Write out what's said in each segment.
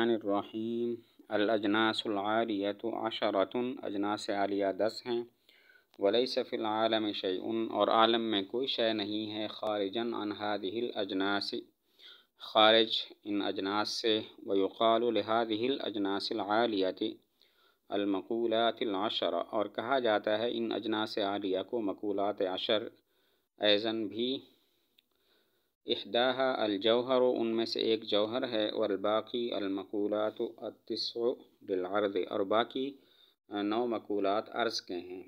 الرحیم الاجناس العالیت اجناس عالیہ دس ہیں ولی فی العالم شیئن اور عالم میں کوئی شے نہیں ہے خارجن الاجناس خارج ان اجناس سے ویقال الحادہ الاجناس العالیت المقولات العشر اور کہا جاتا ہے ان اجناس عالیہ کو مقولات عشر ایزن بھی احداہ الجوہر ان میں سے ایک جوہر ہے والباقی المقولات التسع بالعرض اور باقی نو مقولات عرض کے ہیں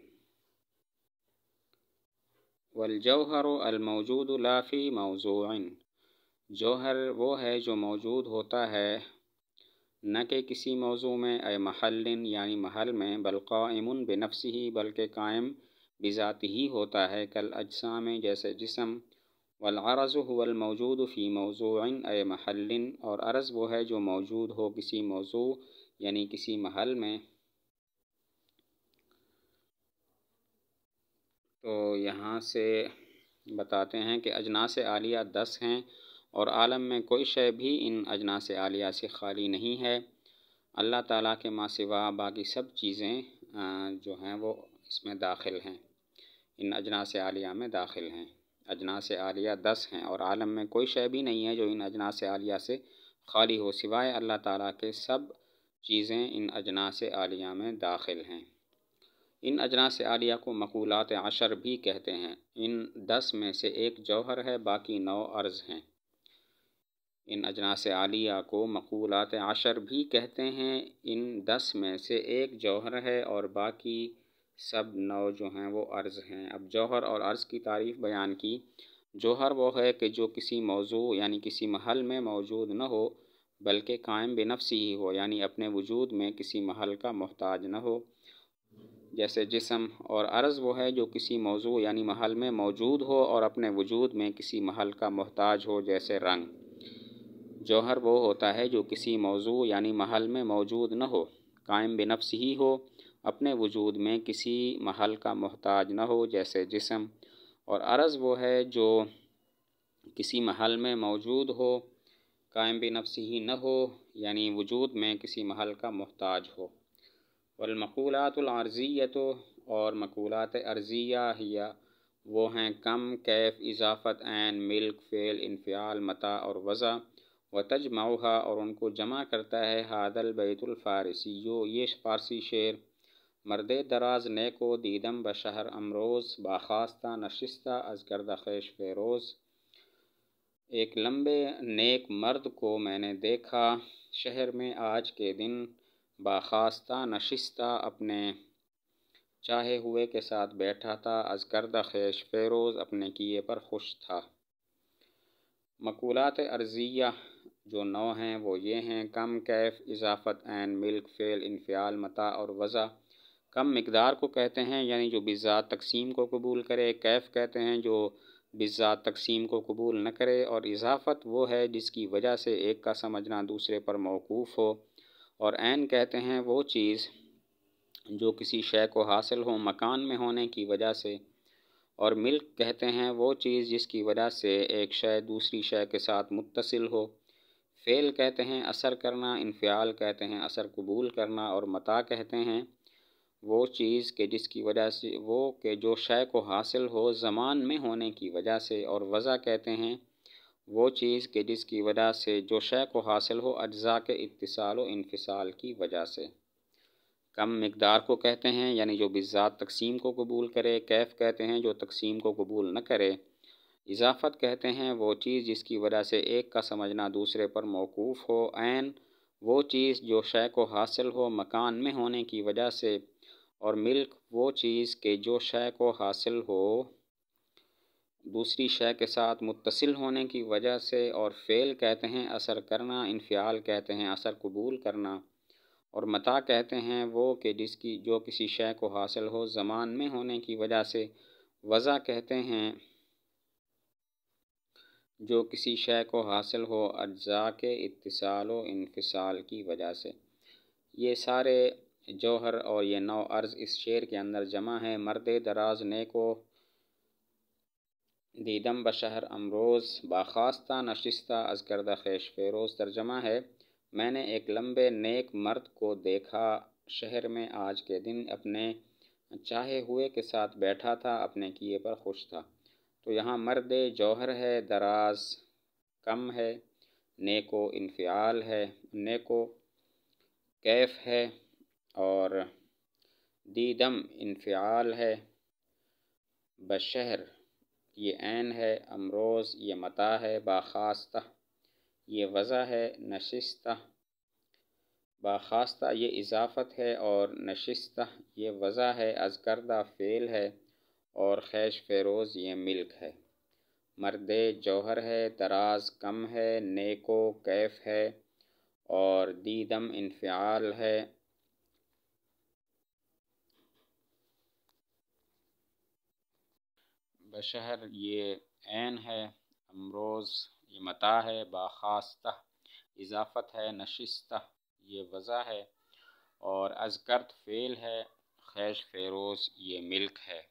والجوہر الموجود لا فی موضوع جوہر وہ ہے جو موجود ہوتا ہے نہ کہ کسی موضوع میں اے محل یعنی محل میں بل قائم بنفسی ہی بلکہ قائم بذات ہی ہوتا ہے کل اجسام جیسے جسم والعرض هو الموجود فی موضوع اے محل اور عرض وہ ہے جو موجود ہو کسی موضوع یعنی کسی محل میں تو یہاں سے بتاتے ہیں کہ اجناس عالیہ دس ہیں اور عالم میں کوئی شے بھی ان اجناس عالیہ سے خالی نہیں ہے اللہ تعالیٰ کے ماں سوا باقی سب چیزیں جو ہیں وہ اس میں داخل ہیں ان اجناس عالیہ میں داخل ہیں اجناس عالیہ دس ہیں اور عالم میں کوئی شے بھی نہیں ہے جو ان اجناس عالیہ سے خالی ہو سوائے اللہ تعالیٰ کے سب چیزیں ان اجناس عالیہ میں داخل ہیں ان اجناس عالیہ کو مقولات عشر بھی کہتے ہیں ان دس میں سے ایک جوہر ہے باقی نو عرض ہیں ان اجناس عالیہ کو مقولات عشر بھی کہتے ہیں ان دس میں سے ایک جوہر ہے اور باقی سب نو جو ہیں وہ عرض ہیں اب جوہر اور عرض کی تعریف بیان کی جوہر وہ ہے کہ جو کسی موضوع یعنی کسی محل میں موجود نہ ہو بلکہ قائم بے نفسی ہی ہو یعنی اپنے وجود میں کسی محل کا محتاج نہ ہو جیسے جسم اور عرض وہ ہے جو کسی موضوع یعنی محل میں موجود ہو اور اپنے وجود میں کسی محل کا محتاج ہو جیسے رنگ جوہر وہ ہوتا ہے جو کسی موضوع یعنی محل میں موجود نہ ہو قائم بے نفسی ہی ہو اپنے وجود میں کسی محل کا محتاج نہ ہو جیسے جسم اور عرض وہ ہے جو کسی محل میں موجود ہو قائم بھی نفسی ہی نہ ہو یعنی وجود میں کسی محل کا محتاج ہو والمقولات العرضیت اور مقولات عرضیہ وہ ہیں کم کیف اضافت عین ملک فعل انفعال متا اور وضع و تجمعہ اور ان کو جمع کرتا ہے حادل بیت الفارسی یہ فارسی شعر مرد دراز نیک و دیدم بشہر امروز باخواستہ نشستہ از کردہ خیش فیروز ایک لمبے نیک مرد کو میں نے دیکھا شہر میں آج کے دن باخواستہ نشستہ اپنے چاہے ہوئے کے ساتھ بیٹھا تھا از کردہ خیش فیروز اپنے کیے پر خوش تھا مقولات ارضیہ جو نو ہیں وہ یہ ہیں کم کیف اضافت عین ملک فیل انفعال متا اور وضع کم مقدار کو کہتے ہیں یعنی جو بزاد تقسیم کو قبول کرے کیف کہتے ہیں جو بزاد تقسیم کو قبول نہ کرے اور اضافت وہ ہے جس کی وجہ سے ایک کا سمجھنا دوسرے پر موقوف ہو اور کہتے ہیں وہ چیز جو کسی شے کو حاصل ہو مکان میں ہونے کی وجہ سے اور ملک کہتے ہیں وہ چیز جس کی وجہ سے ایک شے دوسری شے کے ساتھ متصل ہو فعل کہتے ہیں اثر کرنا انفعال کہتے ہیں اثر قبول کرنا اور متا کہتے ہیں وہ چیز کہ جس کی وجہ سے وہ کہ جو شے کو حاصل ہو زمان میں ہونے کی وجہ سے اور وضع کہتے ہیں وہ چیز کہ جس کی وجہ سے جو شے کو حاصل ہو اجزاء کے اتصال و انفصال کی وجہ سے کم مقدار کو کہتے ہیں یعنی جو بذات تقسیم کو قبول کرے کیف کہتے ہیں جو تقسیم کو قبول نہ کرے اضافت کہتے ہیں وہ چیز جس کی وجہ سے ایک کا سمجھنا دوسرے پر موقوف ہو عین وہ چیز جو شے کو حاصل ہو مکان میں ہونے کی وجہ سے اور ملک وہ چیز کہ جو شے کو حاصل ہو دوسری شے کے ساتھ متصل ہونے کی وجہ سے اور فعل کہتے ہیں اثر کرنا انفعال کہتے ہیں اثر قبول کرنا اور متا کہتے ہیں وہ کہ جس کی جو کسی شے کو حاصل ہو زمان میں ہونے کی وجہ سے وضع کہتے ہیں جو کسی شے کو حاصل ہو اجزاء کے اتصال و انفصال کی وجہ سے یہ سارے جوہر اور یہ نو عرض اس شعر کے اندر جمع ہے مرد دراز نیکو دیدم بشہر امروز باخاستہ نشستہ از کردہ خیش فیروز ترجمہ ہے میں نے ایک لمبے نیک مرد کو دیکھا شہر میں آج کے دن اپنے چاہے ہوئے کے ساتھ بیٹھا تھا اپنے کیے پر خوش تھا تو یہاں مرد جوہر ہے دراز کم ہے نیکو انفعال ہے نیکو کیف ہے اور دیدم انفعال ہے بشہر یہ عین ہے امروز یہ متا ہے باخاستہ یہ وضع ہے نشستہ باخاستہ یہ اضافت ہے اور نشستہ یہ وضع ہے از کردہ فعل ہے اور خیش فیروز یہ ملک ہے مرد جوہر ہے دراز کم ہے نیک و کیف ہے اور دیدم انفعال ہے بشہر شہر یہ عین ہے امروز یہ متا ہے باخاستہ اضافت ہے نشستہ یہ وضع ہے اور از کرد فعل ہے خیش فیروز یہ ملک ہے